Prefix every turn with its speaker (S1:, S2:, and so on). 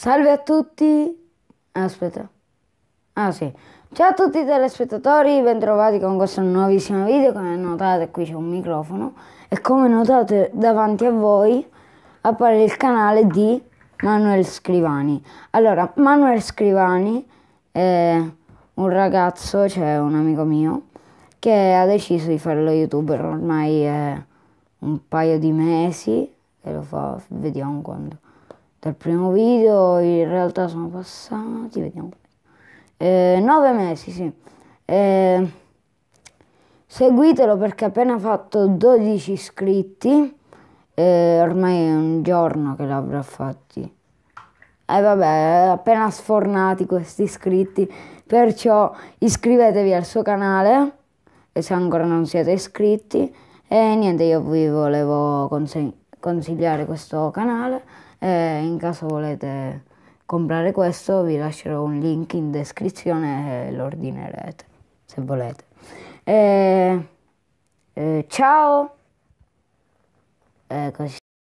S1: Salve a tutti. Aspetta. Ah sì. Ciao a tutti telespettatori, bentrovati con questo nuovissimo video. Come notate qui c'è un microfono e come notate davanti a voi appare il canale di Manuel Scrivani. Allora, Manuel Scrivani è un ragazzo, cioè un amico mio, che ha deciso di fare lo youtuber ormai è un paio di mesi e lo fa, vediamo quando dal primo video, in realtà sono passati, vediamo, eh, nove mesi, sì. Eh, seguitelo perché ha appena fatto 12 iscritti, eh, ormai è un giorno che l'avrà fatti. E eh, vabbè, appena sfornati questi iscritti, perciò iscrivetevi al suo canale se ancora non siete iscritti e niente io vi volevo consigliare questo canale e in caso volete comprare questo vi lascerò un link in descrizione e lo ordinerete se volete. E, e ciao!
S2: E così.